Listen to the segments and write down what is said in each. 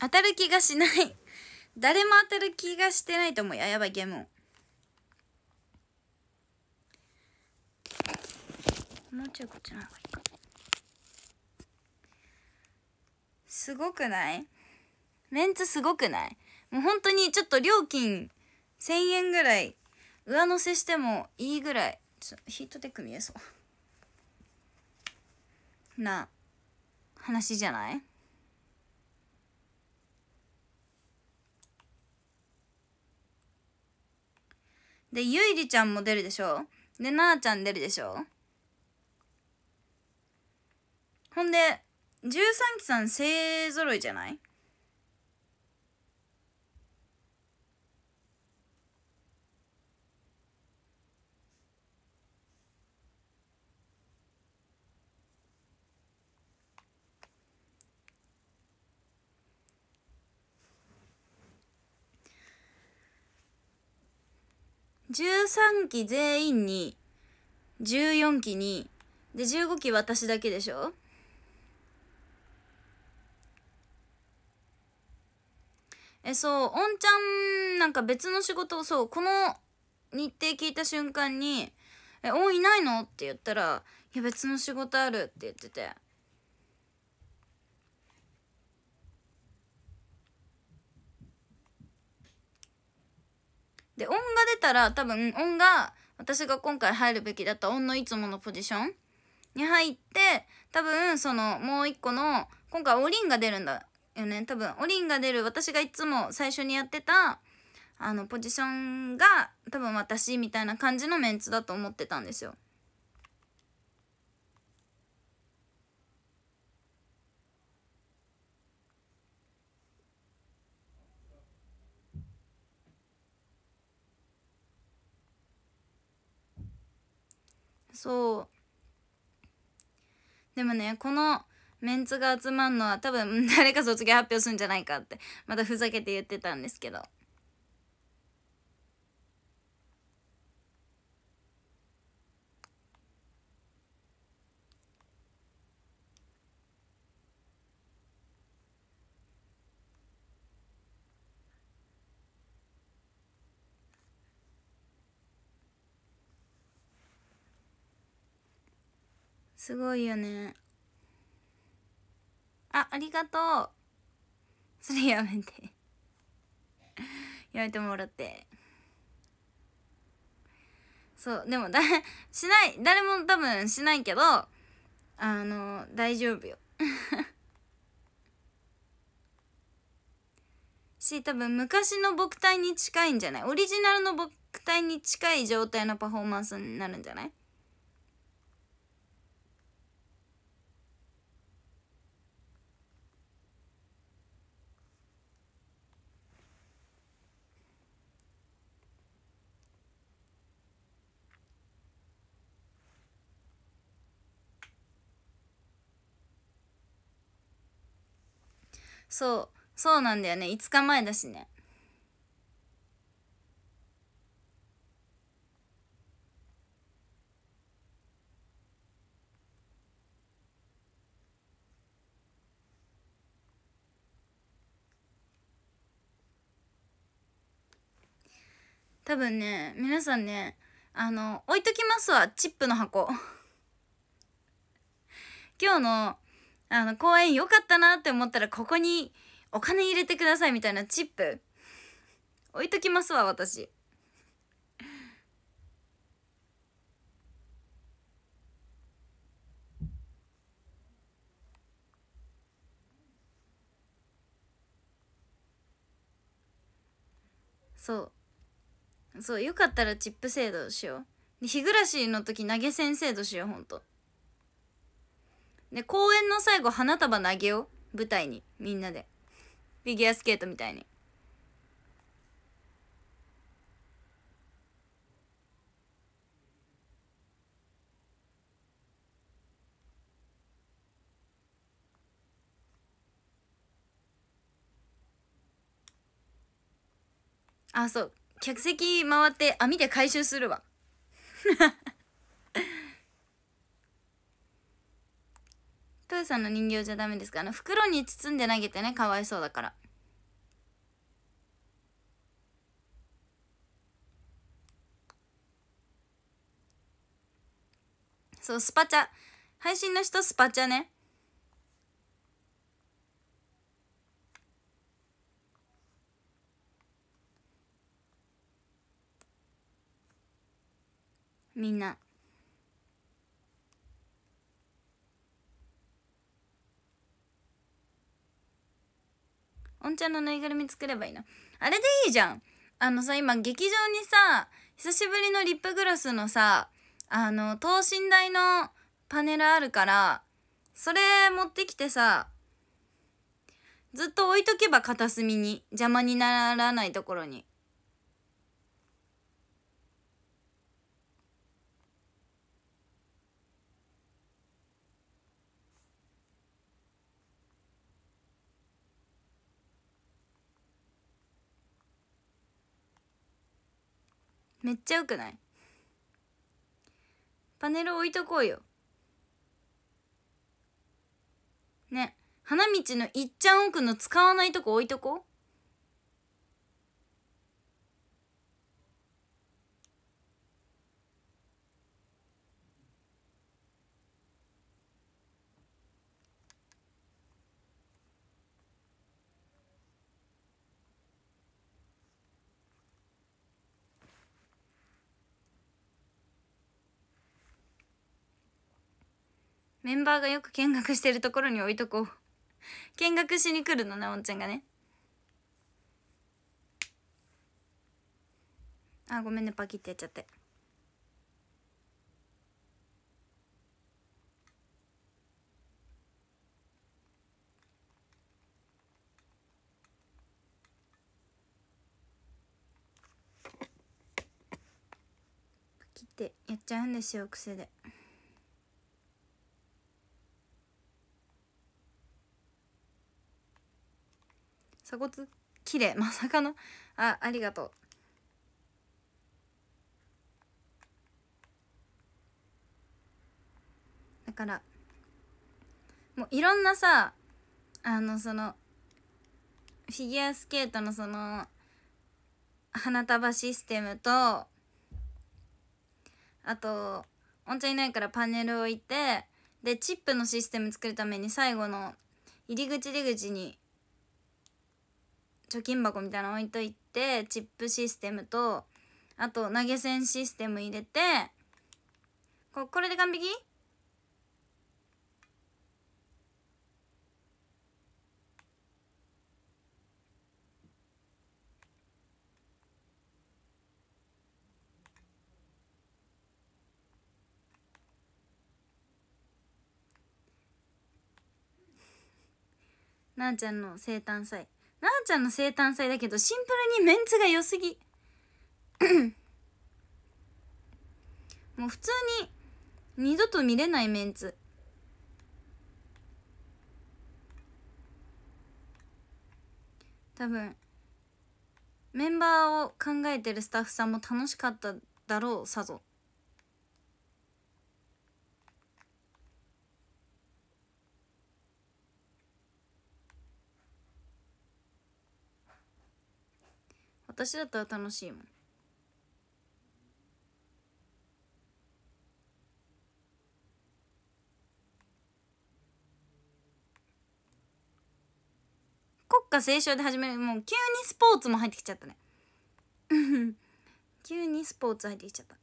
当たる気がしない誰も当たる気がしてないと思うややばいゲームもうちょいこっちの方がいいかすごくないメンツすごくないもう本当にちょっと料金1000円ぐらい上乗せしてもいいぐらいちょヒートテック見えそうな話じゃないで、ゆいりちゃんも出るでしょで、なあちゃん出るでしょほんで、13期さん勢ぞろいじゃない13期全員に、14期に、で、15期私だけでしょえ、そう、おんちゃん、なんか別の仕事を、そう、この日程聞いた瞬間に、え、おんいないのって言ったら、いや、別の仕事あるって言ってて。で音が出たら多分音が私が今回入るべきだった音のいつものポジションに入って多分そのもう一個の今回おりんが出るんだよね多分おりんが出る私がいつも最初にやってたあのポジションが多分私みたいな感じのメンツだと思ってたんですよ。そうでもねこのメンツが集まんのは多分 誰か卒業発表するんじゃないかってまたふざけて言ってたんですけどすごいよねあありがとうそれやめてやめてもらってそうでもだしない誰も多分しないけどあの大丈夫よ し多分昔の木体に近いんじゃないオリジナルの木体に近い状態のパフォーマンスになるんじゃないそうそうなんだよね5日前だしね多分ね皆さんねあの置いときますわチップの箱 今日のあの、公園良かったなって思ったら、ここにお金入れてくださいみたいなチップ。置いときますわ、私。そうそうよかったらチップ制度しようで日暮らしの時投げ銭制度しようほんとで公演の最後花束投げよう舞台にみんなでフィギュアスケートみたいにあそう客席回って網で回収するわーさんの人形じゃダメですかあの袋に包んで投げてねかわいそうだからそうスパチャ配信の人スパチャねみんなおんちゃんのぬいぐるみ作ればいいのあれでいいじゃんあのさ今劇場にさ久しぶりのリップグロスのさあの等身大のパネルあるからそれ持ってきてさずっと置いとけば片隅に邪魔にならないところにめっちゃよくないパネル置いとこうよね花道のいっちゃん奥の使わないとこ置いとこうメンバーがよく見学してるところに置いとこう見学しに来るのねおんちゃんがねあごめんねパキってやっちゃってパキってやっちゃうんですよ癖で。鎖骨綺麗 まさかのあありがとうだからもういろんなさあのそのフィギュアスケートのその花束システムとあとおんちゃんいないからパネル置いてでチップのシステム作るために最後の入り口出口に貯金箱みたいなの置いといてチップシステムとあと投げ銭システム入れてここれで完璧なあちゃんの生誕祭なあちゃんの生誕祭だけどシンプルにメンツが良すぎ もう普通に二度と見れないメンツ多分メンバーを考えてるスタッフさんも楽しかっただろうさぞ私だったら楽しいもん国家斉唱で始めるもう急にスポーツも入ってきちゃったね 急にスポーツ入ってきちゃった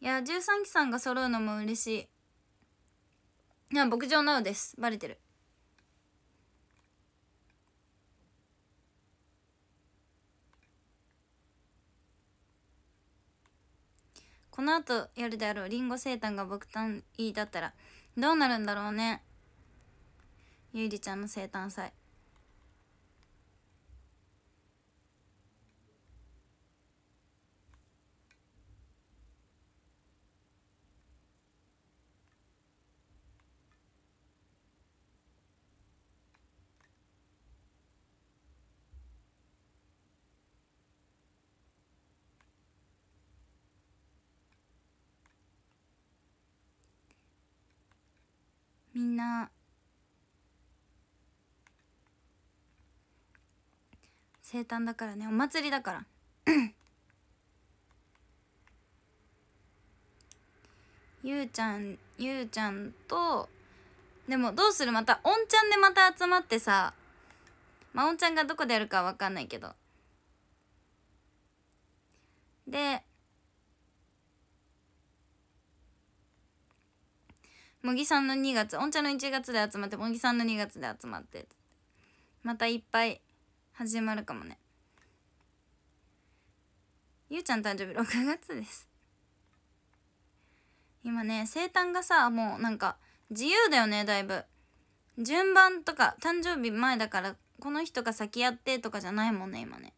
いや13期さんが揃うのも嬉しいいや牧場なうですバレてるこの後やるであろうりんご生誕が僕単位だったらどうなるんだろうねゆいりちゃんの生誕祭みんな生誕だからねお祭りだから ゆうちゃんゆうちゃんとでもどうするまたおんちゃんでまた集まってさまあおんちゃんがどこでやるかわかんないけどで茂木さんの2月おんちゃんの1月で集まって茂木さんの2月で集まってまたいっぱい始まるかもねゆうちゃん誕生日6月です今ね生誕がさもうなんか自由だよねだいぶ順番とか誕生日前だからこの日とか先やってとかじゃないもんね今ね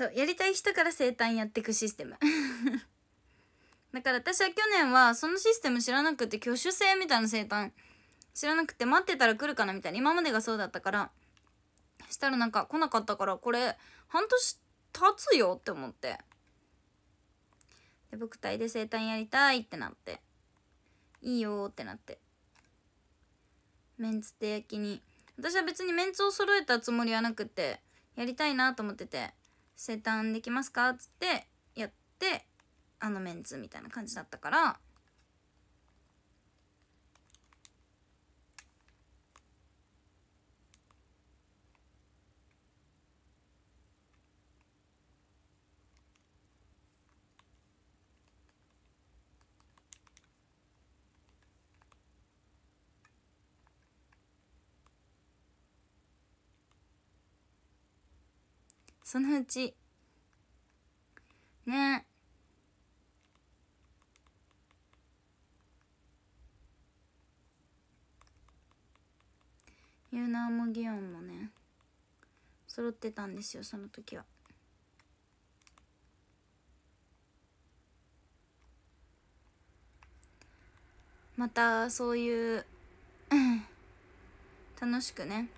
そうやりたい人から生誕やってくシステム だから私は去年はそのシステム知らなくて挙手制みたいな生誕知らなくて待ってたら来るかなみたいな今までがそうだったからしたらなんか来なかったからこれ半年経つよって思ってで僕体で生誕やりたいってなっていいよってなってメンツ手焼きに私は別にメンツを揃えたつもりはなくてやりたいなと思ってて生誕できますか?」っつってやってあのメンツみたいな感じだったからそのうちねユーナーもギオンもね揃ってたんですよその時は。またそういう楽しくね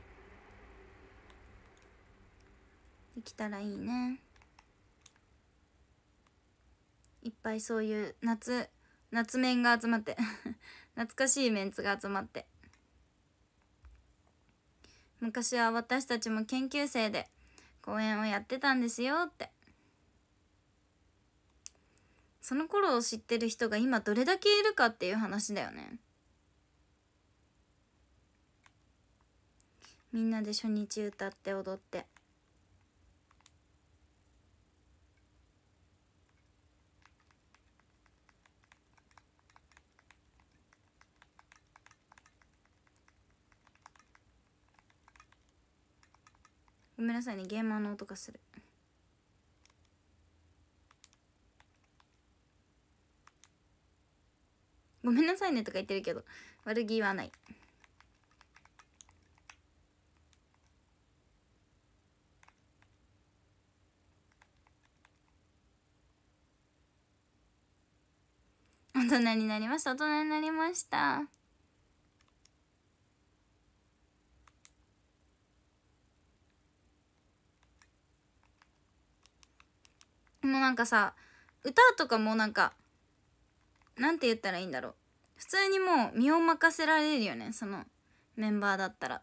できたらいいねいっぱいそういう夏夏面が集まって 懐かしいメンツが集まって昔は私たちも研究生で公演をやってたんですよってその頃を知ってる人が今どれだけいるかっていう話だよねみんなで初日歌って踊ってさにゲーマーの音がするごめんなさいねとか言ってるけど悪気はない大人になりました大人になりましたもうなんかさ歌とかもなんかなんて言ったらいいんだろう普通にもう身を任せられるよねそのメンバーだったら。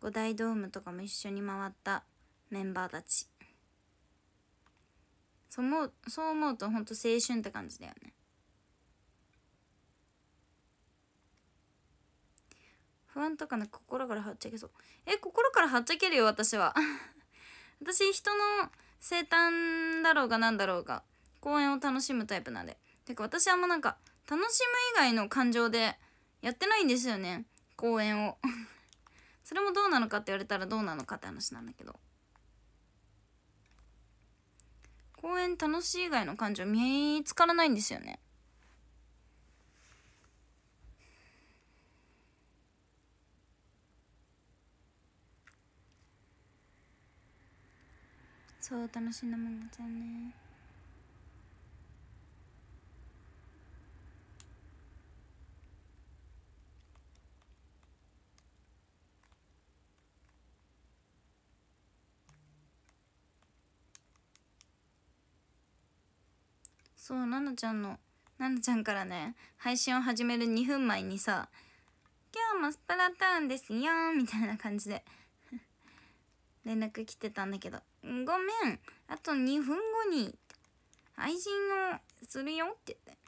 五大ドームとかも一緒に回ったメンバーたち。そう思うそう思うとほんと青春って感じだよね不安とかな心からはっちゃけそうえ心からはっちゃけるよ私は 私人の生誕だろうが何だろうが公演を楽しむタイプなんでてか私あんまなんか楽しむ以外の感情でやってないんですよね公演を それもどうなのかって言われたらどうなのかって話なんだけど公園楽しい以外の感情見つからないんですよねそう楽しんだもん勝ちだねそうななちゃんのななちゃんからね配信を始める2分前にさ「今日もスプラトゥーンですよ」みたいな感じで 連絡来てたんだけど「ごめんあと2分後に愛人をするよ」って言って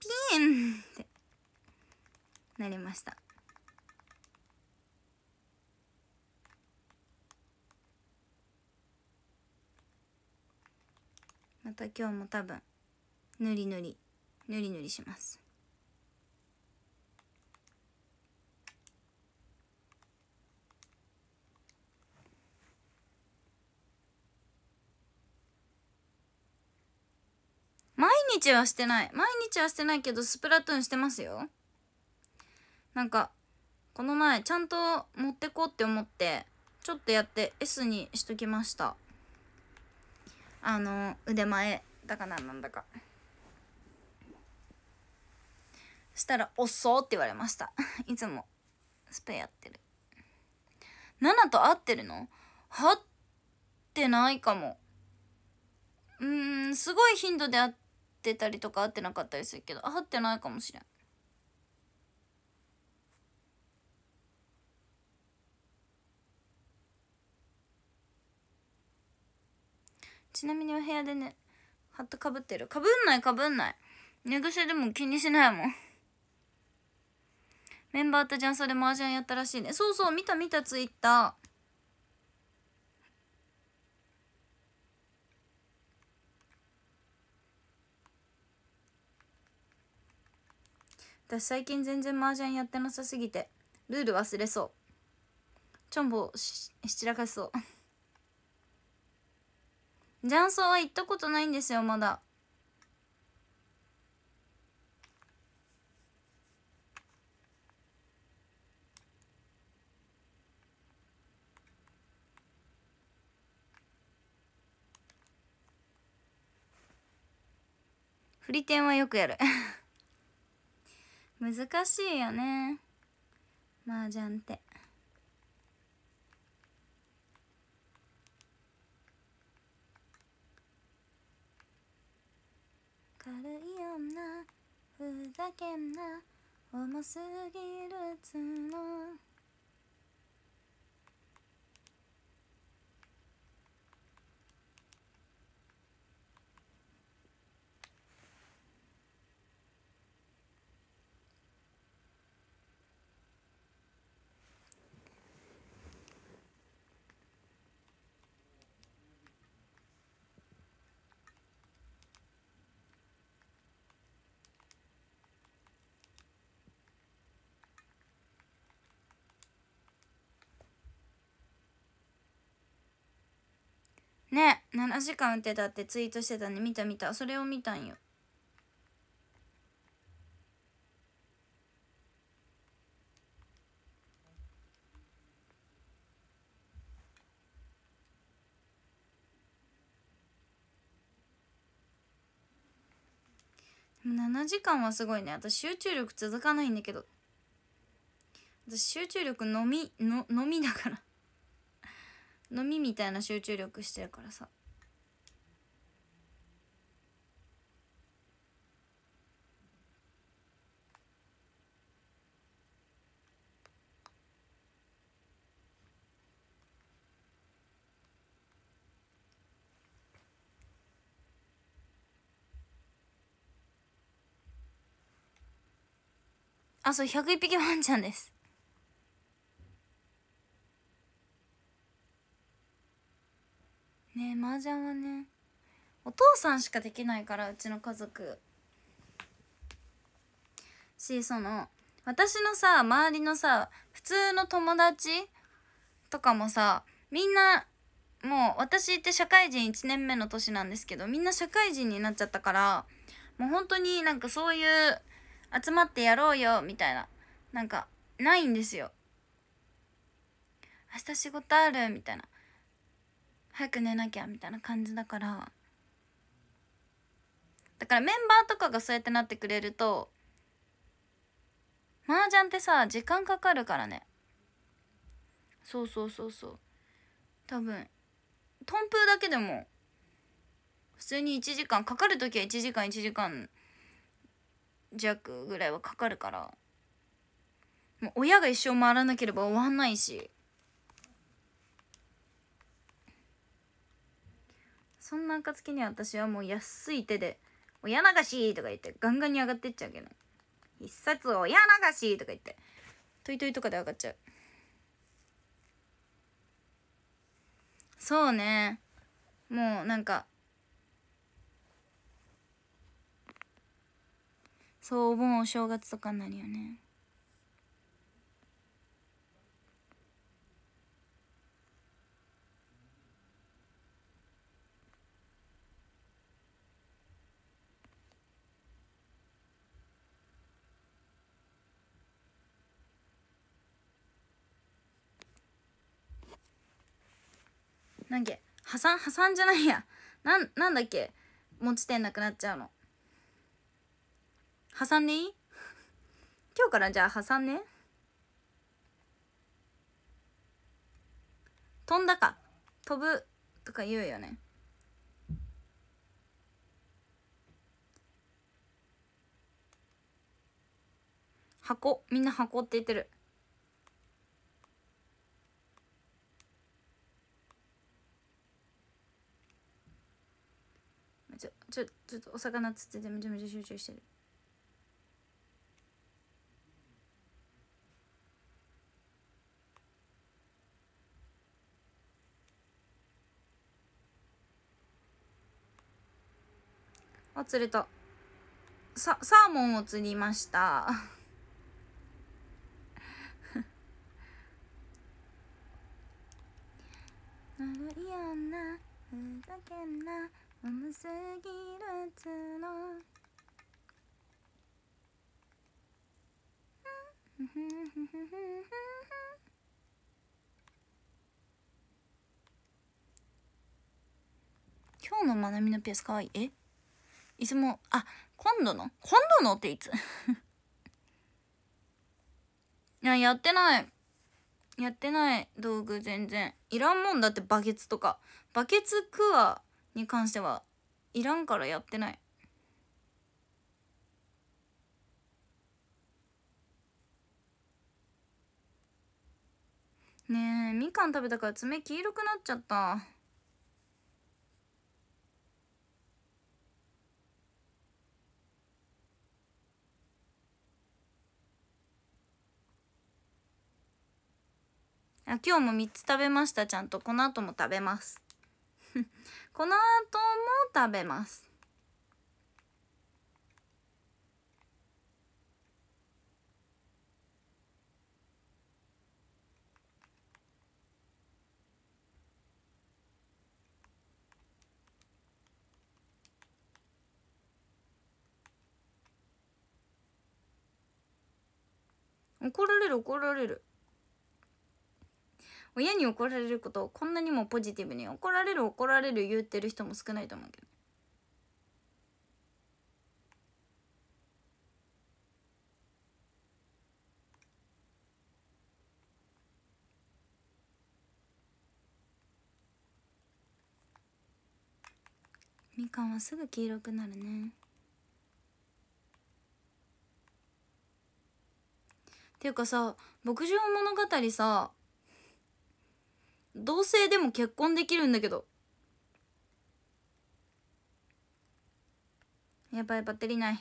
「ピーン!」ってなりました。また今日も多分塗り塗り塗り塗りします毎日はしてない毎日はしてないけどスプラトゥーンしてますよなんかこの前ちゃんと持ってこうって思ってちょっとやって S にしときましたあの腕前だかなんなんだか。したら「おっそ」って言われました いつもスペやってる7と合ってるの合ってないかもうーんすごい頻度で合ってたりとか合ってなかったりするけど合ってないかもしれんちなみにお部屋でねハットかぶってるかぶんないかぶんない寝癖でも気にしないもんメンバーとジャそソで麻雀やったらしいねそうそう見た見たツイッター私最近全然麻雀やってなさすぎてルール忘れそうちょんぼし散らかしそう 雀荘は行ったことないんですよまだ振り点はよくやる 難しいよね麻雀って軽い女ふざけんな重すぎる角ね7時間打ってたってツイートしてたね見た見たそれを見たんよ7時間はすごいね私集中力続かないんだけど私集中力のみののみだからのみみたいな集中力してるからさあそう101匹ワンちゃんですね麻雀はねお父さんしかできないからうちの家族しその私のさ周りのさ普通の友達とかもさみんなもう私って社会人1年目の年なんですけどみんな社会人になっちゃったからもう本当になんかそういう集まってやろうよみたいななんかないんですよ明日仕事あるみたいな早く寝なきゃみたいな感じだからだからメンバーとかがそうやってなってくれると麻雀ってさ時間かかるからねそうそうそうそう多分トンプーだけでも普通に1時間かかる時は1時間1時間弱ぐらいはかかるからもう親が一生回らなければ終わんないしそんな暁には私はもう安い手で「親流し!」とか言ってガンガンに上がってっちゃうけど一冊「親流し!」とか言ってトイトイとかで上がっちゃうそうねもうなんかそう思うお正月とかになるよねなんけ破産破産じゃないやなんなんだっけ持ち点なくなっちゃうの破産でいい今日からじゃあ破産ね飛んだか飛ぶとか言うよね箱みんな箱って言ってるちょちょっとお魚つっててめちゃめちゃ集中してるお釣るとササーモンを釣りましたなるいやなふざけんな重すぎるつの今日のまなみのピアスかわいいえいつもあ今度の今度のっていついややってないやってない道具全然いらんもんだってバケツとかバケツクわ。に関してはいらんからやってないねえみかん食べたから爪黄色くなっちゃったあ今日も3つ食べましたちゃんとこの後も食べますこの後も食べます怒られる怒られる親に怒られることをこんなにもポジティブに怒られる怒られる言ってる人も少ないと思うけどみかんはすぐ黄色くなるねっていうかさ牧場物語さ同性でも結婚できるんだけどやばいバッテリーない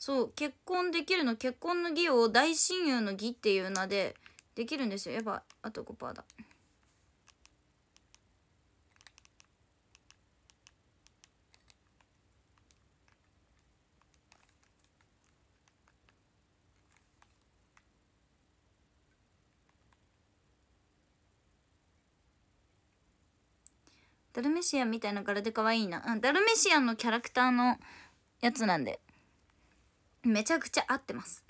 そう結婚できるの結婚の儀を大親友の儀っていう名でできるんですよやばいあと5%だ。ダルメシアンみたいな柄で可愛いな。うん、ダルメシアンのキャラクターのやつなんで。めちゃくちゃ合ってます。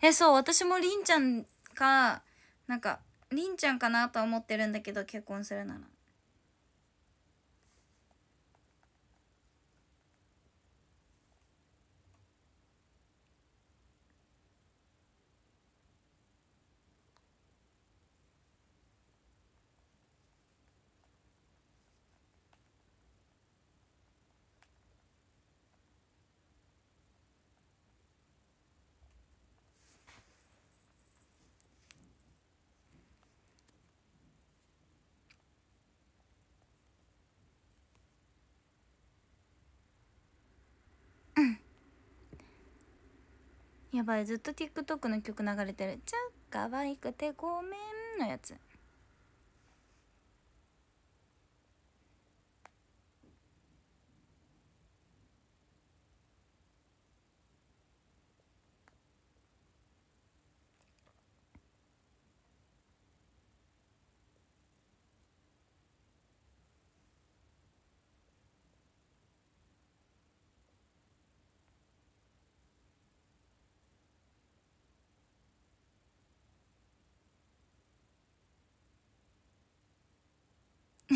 えそう私もりんちゃんかなんかりんちゃんかなとは思ってるんだけど結婚するならやばいずっと TikTok の曲流れてる「ちゃかわいくてごめん」のやつ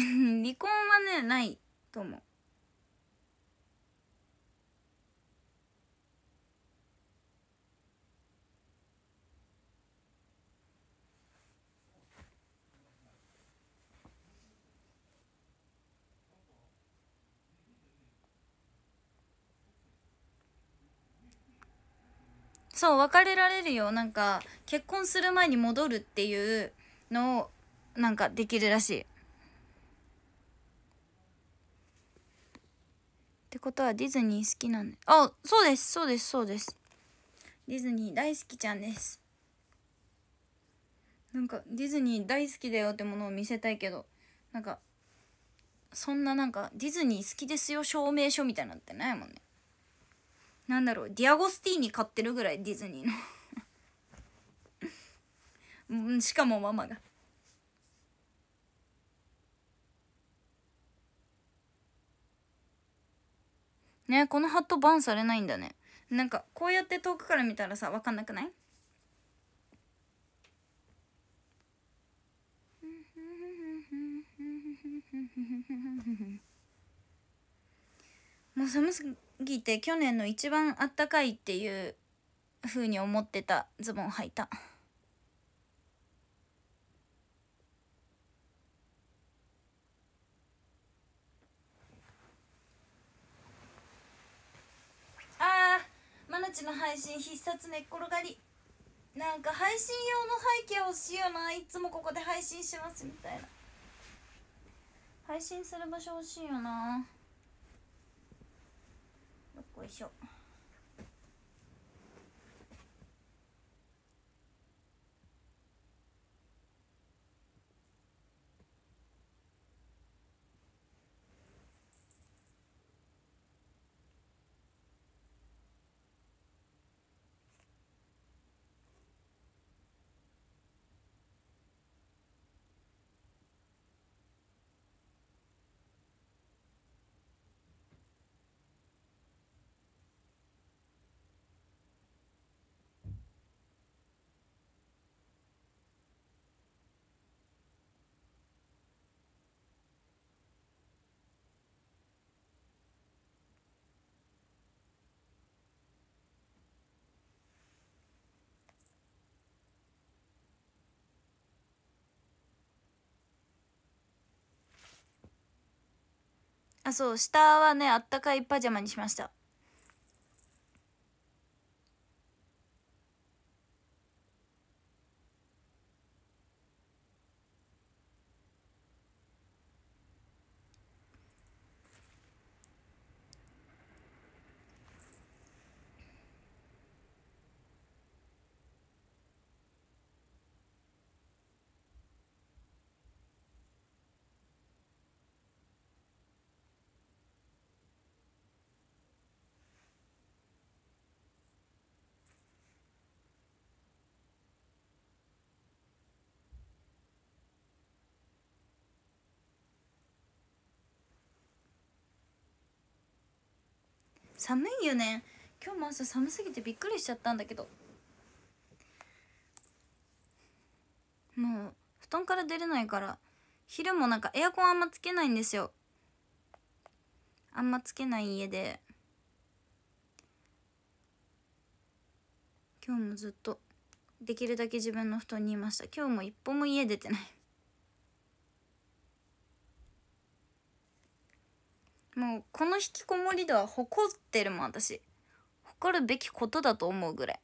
離婚はねないと思うそう別れられるよなんか結婚する前に戻るっていうのをなんかできるらしいってことはディズニー好きなんであそうですそうですそうですディズニー大好きちゃんですなんかディズニー大好きだよってものを見せたいけどなんかそんななんかディズニー好きですよ証明書みたいなってないもんねなんだろうディアゴスティーニ買ってるぐらいディズニーの しかもママがねこのハットバンされないんだねなんかこうやって遠くから見たらさ分かんなくない もう寒すぎて去年の一番あったかいっていうふうに思ってたズボン履いた。マナチの配信必殺寝っ転がりなんか配信用の背景欲しいよないつもここで配信しますみたいな配信する場所欲しいよなよっこいしょあそう下はねあったかいパジャマにしました寒いよね今日も朝寒すぎてびっくりしちゃったんだけどもう布団から出れないから昼もなんかエアコンあんまつけないんですよあんまつけない家で今日もずっとできるだけ自分の布団にいました今日も一歩も家出てないもうこの引きこもり度は誇ってるもん私誇るべきことだと思うぐらい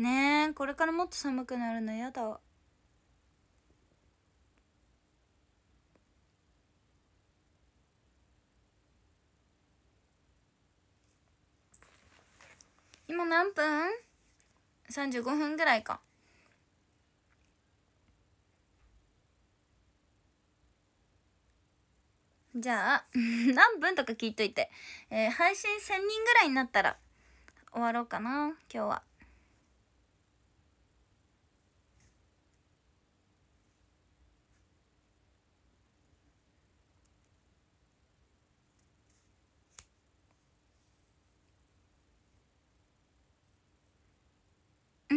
ねえこれからもっと寒くなるのやだ今何分35分ぐらいかじゃあ 何分とか聞いといて、えー、配信1000人ぐらいになったら終わろうかな今日は。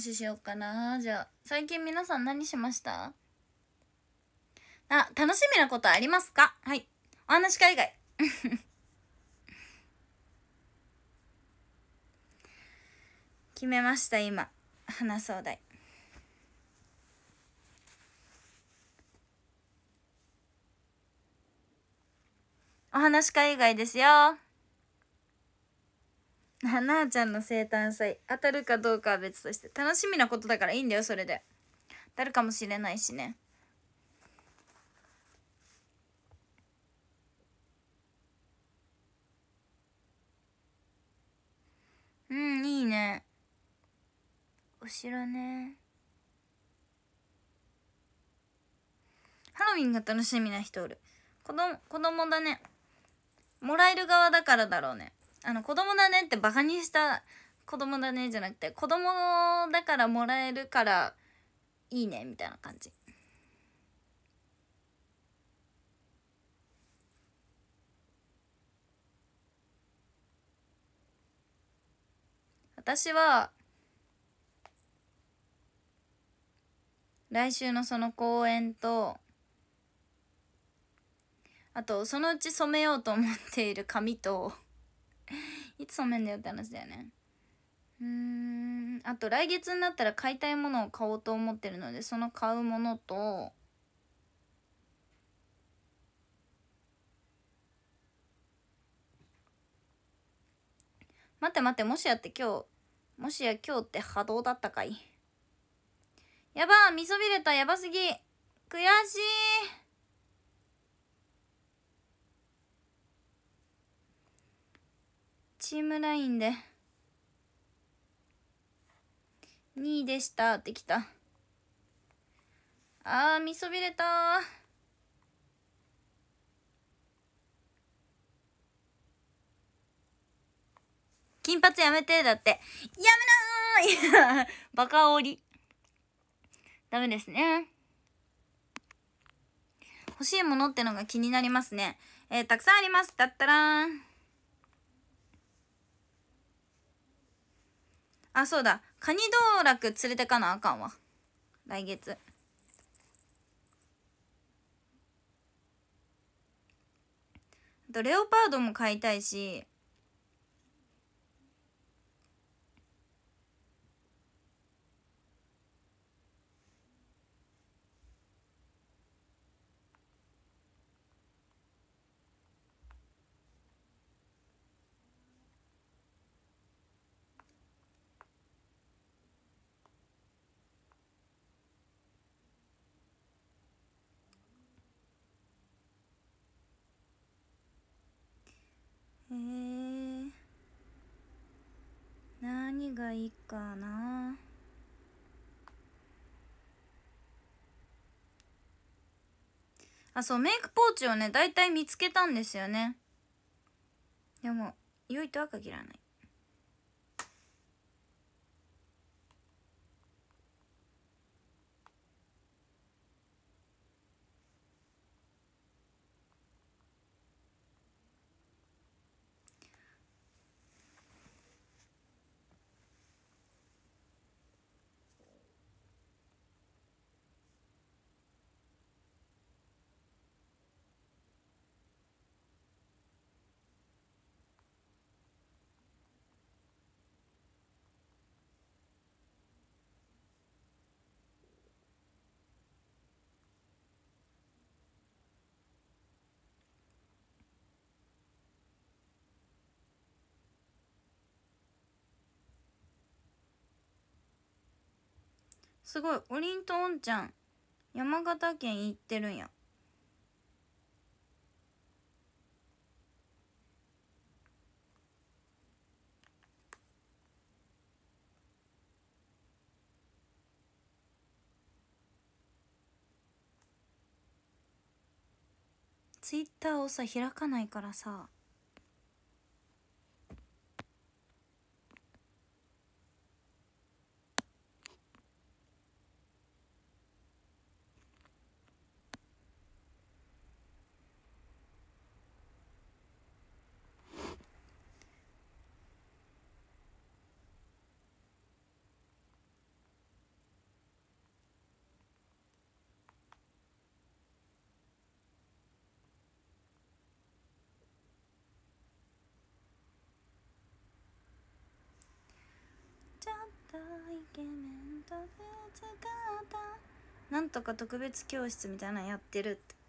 話しようかなじゃあ最近皆さん何しましたあ楽しみなことありますかはいお話会以外 決めました今話すお題お話会以外ですよなあちゃんの生誕祭当たるかどうかは別として楽しみなことだからいいんだよそれで当たるかもしれないしねうんいいねお城ねハロウィンが楽しみな人おる子供子供だねもらえる側だからだろうねあの子供だねってバカにした子供だねじゃなくて子供だからもらえるからいいねみたいな感じ私は来週のその公演とあとそのうち染めようと思っている髪と いつ染めんだよって話だよねうんあと来月になったら買いたいものを買おうと思ってるのでその買うものと待って待ってもしやって今日もしや今日って波動だったかいやばみそびれたやばすぎ悔しいチームラインで2位でしたってきたあーみそびれた金髪やめてだってやめなーい バカおりダメですね欲しいものってのが気になりますねえー、たくさんありますだったらーんあ、そうだ。カニ道楽連れてかなあかんわ。来月。とレオパードも買いたいしがいいかなあそうメイクポーチをねだいたい見つけたんですよねでも良いとは限らないすごいおりんとおんちゃん山形県行ってるんやツイッターをさ開かないからさイケメンとぶつかったなんとか特別教室みたいなのやってるって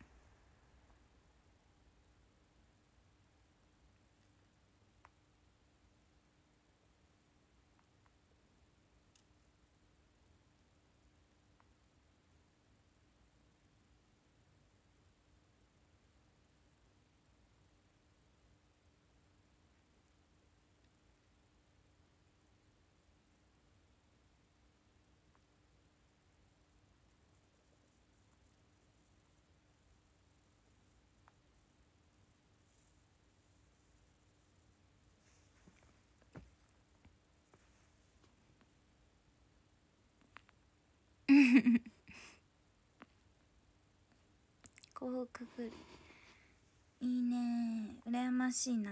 こうくぐるいいね羨ましいな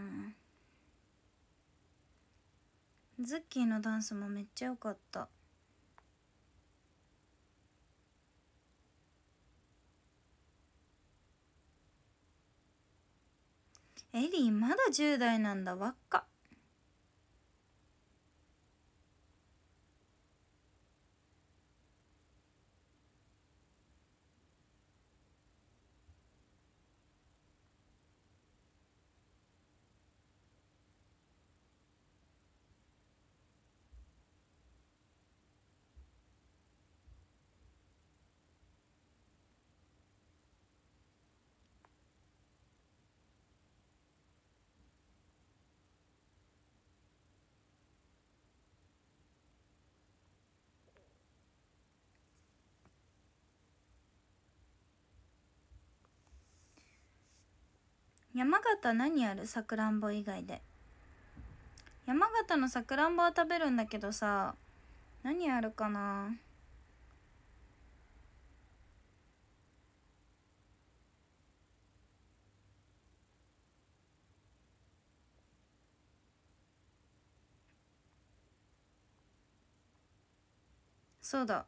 ズッキーのダンスもめっちゃ良かったエリーまだ10代なんだ若っ山形何あるさくらんぼ以外で山形のさくらんぼは食べるんだけどさ何あるかなそうだ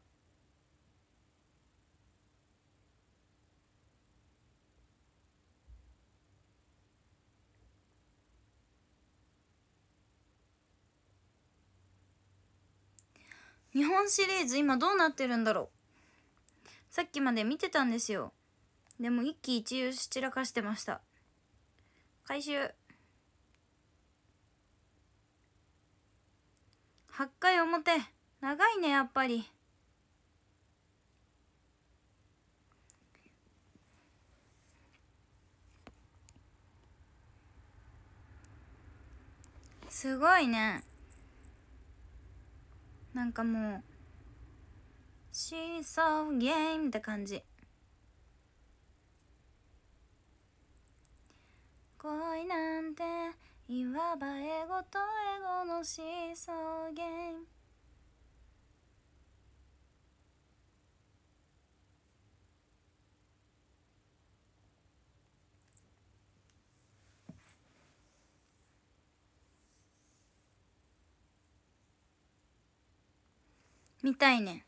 日本シリーズ今どうなってるんだろうさっきまで見てたんですよでも一喜一憂し散らかしてました回収8回表長いねやっぱりすごいねなんかもう「シーソーゲーム」って感じ恋なんていわば英語と英語のシーソーゲーム見たいねん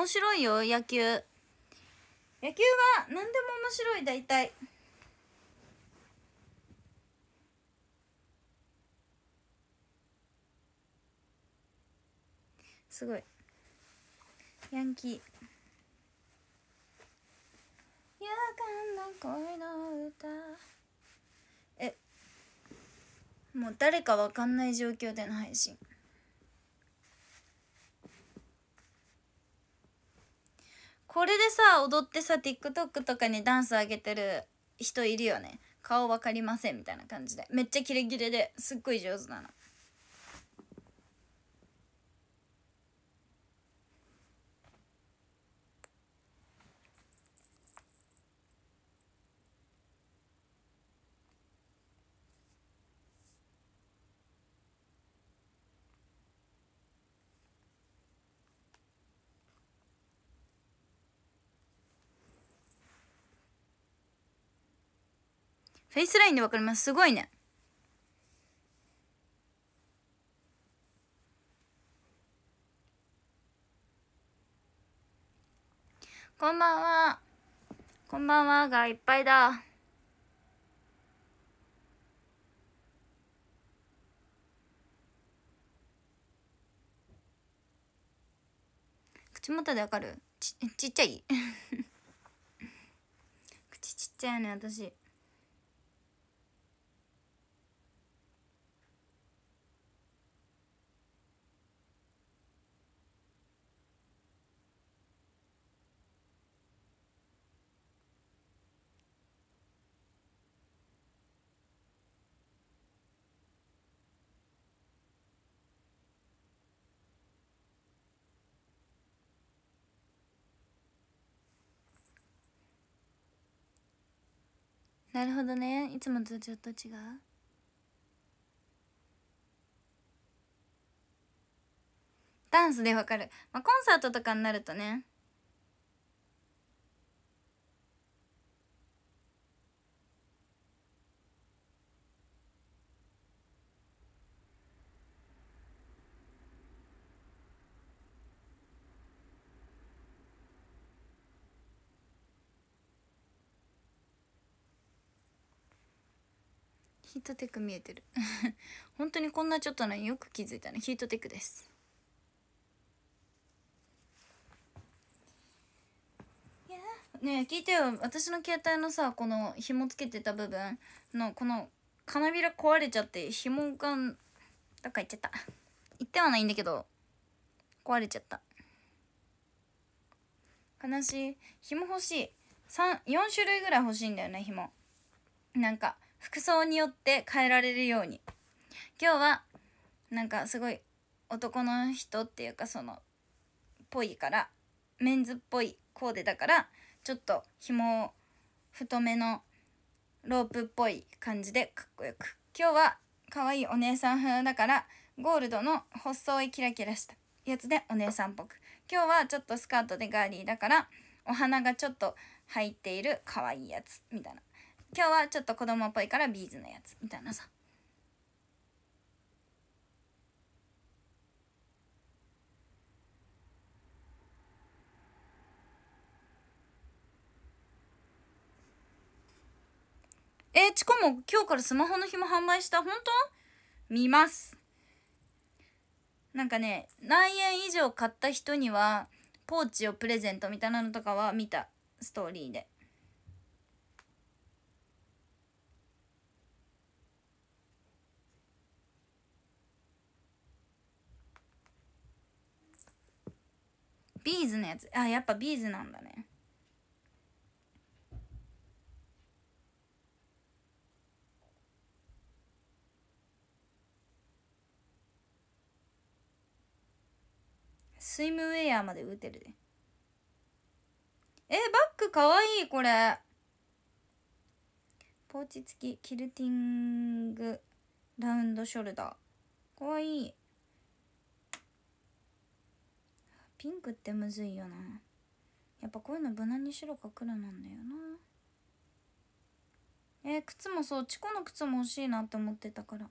面白いよ野球野球は何でも面白い大体すごいヤンキー「夜間の恋の歌」えもう誰かわかんない状況での配信これでさ踊ってさ TikTok とかにダンス上げてる人いるよね顔わかりませんみたいな感じでめっちゃキレキレですっごい上手なのフェイスラインでわかりますすごいねこんばんはこんばんはがいっぱいだ口元でわかるちちっちゃい 口ちっちゃいよね私なるほどねいつもとちょっと違うダンスでわかる、まあ、コンサートとかになるとねヒートテック見えてる 本当にこんなちょっとのよく気づいたねヒートテックですね聞いてよ私の携帯のさこの紐つけてた部分のこの金びら壊れちゃって紐がどっか行っちゃった行ってはないんだけど壊れちゃった悲しい紐欲しい4種類ぐらい欲しいんだよね紐なんか服装によって変えられるように今日はなんかすごい男の人っていうかそのぽいからメンズっぽいコーデだからちょっと紐を太めのロープっぽい感じでかっこよく今日は可愛いお姉さん風だからゴールドの細いキラキラしたやつでお姉さんっぽく今日はちょっとスカートでガーリーだからお花がちょっと入っている可愛いやつみたいな今日はちょっと子供っぽいからビーズのやつみたいなさえー、チコも今日からスマホの紐販売した本当見ますなんかね何円以上買った人にはポーチをプレゼントみたいなのとかは見たストーリーでビーズのやつあやっぱビーズなんだねスイムウェアまで打てるでえバッグかわいいこれポーチ付きキルティングラウンドショルダーかわいいピンクってむずいよなやっぱこういうの無難に白か黒なんだよなえー、靴もそうチコの靴も欲しいなって思ってたから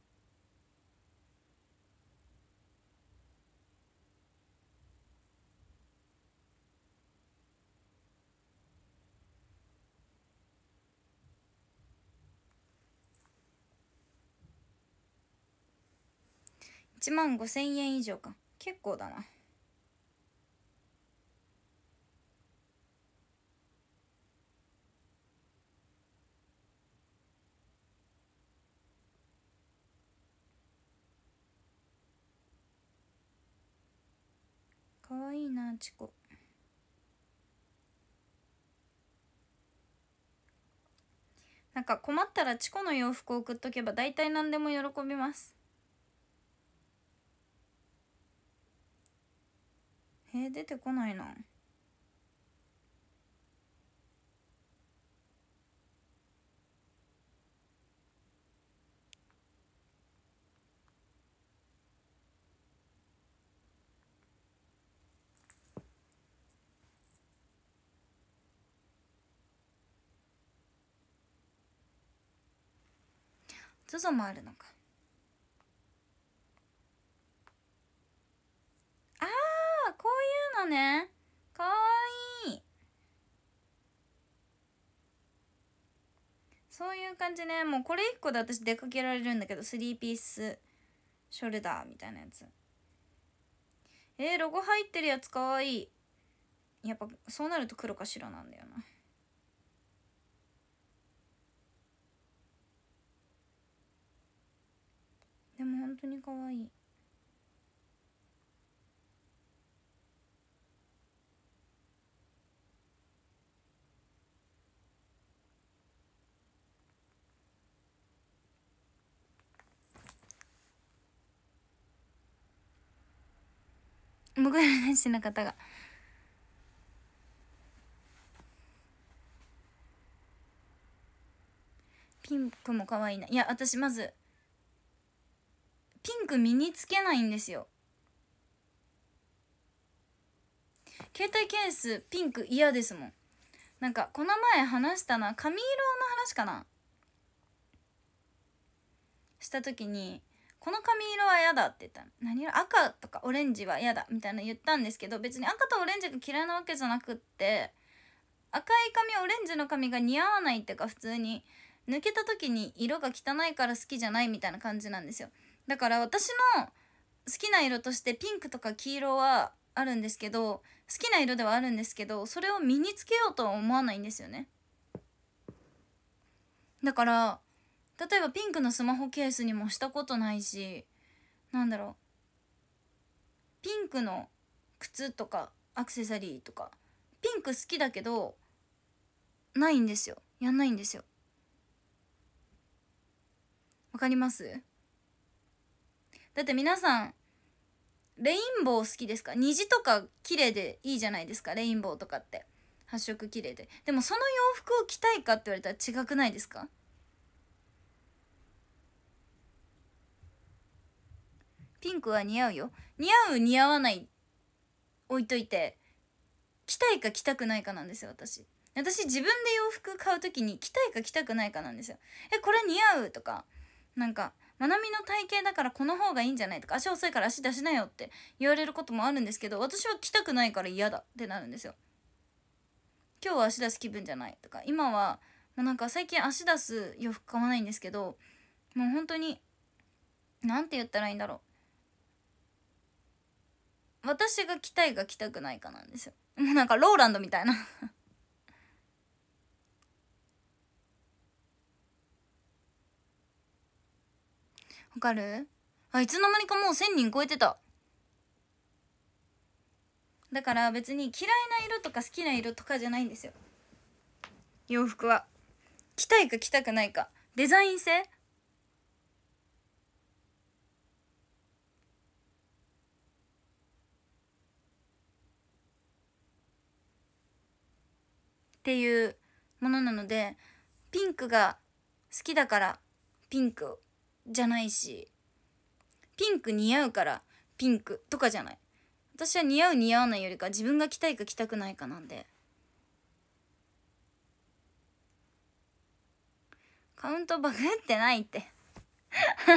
1万5000円以上か結構だなわいいなチコなんか困ったらチコの洋服を送っとけば大体何でも喜びますえー、出てこないな。z o もあるのかあーこういうのねかわいいそういう感じねもうこれ1個で私出かけられるんだけど3ピースショルダーみたいなやつえー、ロゴ入ってるやつかわいいやっぱそうなると黒か白なんだよなでも本当に可愛いモグらな子の方がピンクも可愛いないや私まずピンク身につけないんですよ携帯ケースピンク嫌ですもんなんかこの前話したな髪色の話かなした時に「この髪色は嫌だ」って言った何色赤とかオレンジは嫌だみたいな言ったんですけど別に赤とオレンジが嫌いなわけじゃなくって赤い髪オレンジの髪が似合わないっていうか普通に抜けた時に色が汚いから好きじゃないみたいな感じなんですよだから私の好きな色としてピンクとか黄色はあるんですけど好きな色ではあるんですけどそれを身につけようとは思わないんですよねだから例えばピンクのスマホケースにもしたことないしなんだろうピンクの靴とかアクセサリーとかピンク好きだけどないんですよやんないんですよわかりますだって皆さんレインボー好きですか虹とか綺麗でいいじゃないですかレインボーとかって発色綺麗ででもその洋服を着たいかって言われたら違くないですかピンクは似合うよ似合う似合わない置いといて着たいか着たくないかなんですよ私私自分で洋服買う時に着たいか着たくないかなんですよえこれ似合うとかなんかまなみの体型だからこの方がいいんじゃない?」とか「足遅いから足出しなよ」って言われることもあるんですけど私は来たくないから嫌だってなるんですよ。今日は足出す気分じゃないとか今はもうなんか最近足出す洋服買わないんですけどもう本当に何て言ったらいいんだろう私が着たいが着たくないかなんですよもうなんかローランドみたいなわかるあいつの間にかもう1000人超えてただから別に嫌いな色とか好きな色とかじゃないんですよ洋服は着たいか着たくないかデザイン性っていうものなのでピンクが好きだからピンクじゃないしピンク似合うからピンクとかじゃない私は似合う似合わないよりか自分が着たいか着たくないかなんでカウントバグってないって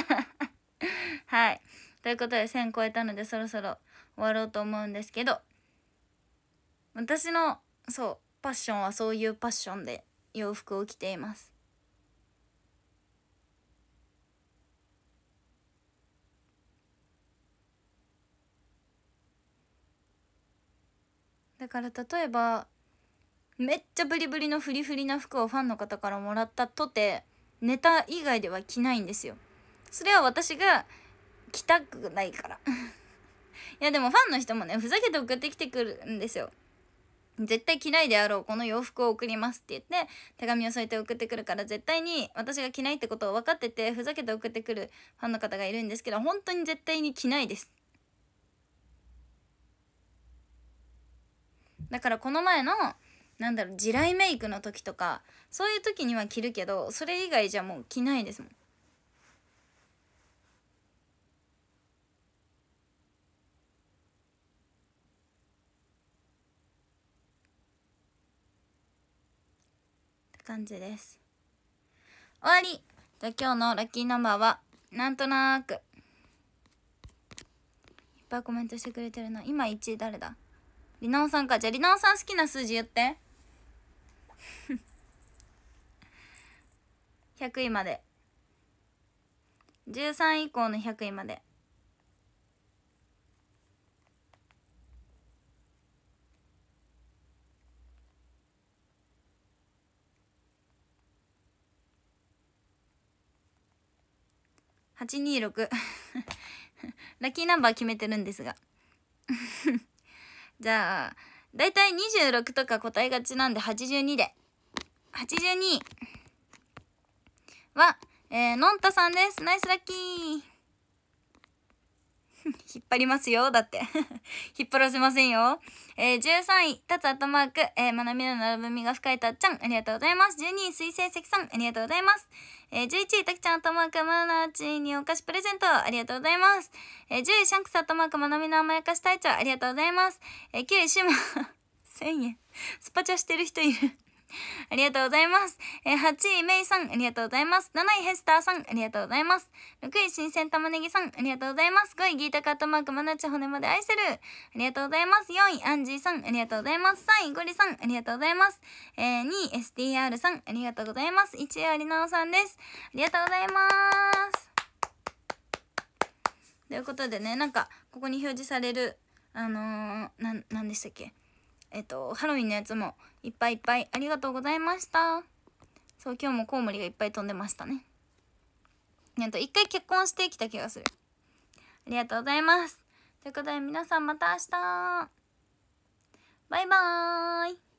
はいということで1000超えたのでそろそろ終わろうと思うんですけど私のそうパッションはそういうパッションで洋服を着ていますだから例えばめっちゃブリブリのフリフリな服をファンの方からもらったとてネタ以外では着ないんですよそれは私が着たくないから いやでもファンの人もねふざけて送ってきてくるんですよ絶対着ないであろうこの洋服を送りますって言って手紙を添えて送ってくるから絶対に私が着ないってことを分かっててふざけて送ってくるファンの方がいるんですけど本当に絶対に着ないですだからこの前のなんだろう地雷メイクの時とかそういう時には着るけどそれ以外じゃもう着ないですもんって感じです終わりじゃあ今日のラッキーナンバーはなんとなくいっぱいコメントしてくれてるな今1位誰だりなおさんか。じゃあ、りなおさん好きな数字言って。100 位まで。13以降の100位まで。826 ラッキーナンバー決めてるんですがじゃあ、だいたい26とか答えがちなんで82で。82は、えー、のんたさんです。ナイスラッキー 引っ張りますよ。だって 引っ張らせませんよ。えー、13位、立つアットマーク、えー、まなみの並ぶみが深いたっちゃん、ありがとうございます。12位、水星石さん、ありがとうございます。えー、11位、たきちゃんアットマーク、まなちにお菓子プレゼント、ありがとうございます。えー、10位、シャンクスアットマーク、まなみの甘やかし隊長、ありがとうございます。えー、9位、シュマ、1000 円。スパチャしてる人いるありがとうございます。えー、8位、メイさん、ありがとうございます。7位、ヘスターさん、ありがとうございます。6位、新鮮玉ねぎさん、ありがとうございます。5位、ギータカットマーク、マナチ骨まで愛せる。ありがとうございます。4位、アンジーさん、ありがとうございます。3位、ゴリさん、ありがとうございます。えー、2位、SDR さん、ありがとうございます。1位、アリナオさんです。ありがとうございます。ということでね、なんか、ここに表示される、あのー、な、なんでしたっけえっと、ハロウィンのやつもいっぱいいっぱいありがとうございました。そう、今日もコウモリがいっぱい飛んでましたね。えっと、一回結婚してきた気がする。ありがとうございます。ということで皆さんまた明日バイバーイ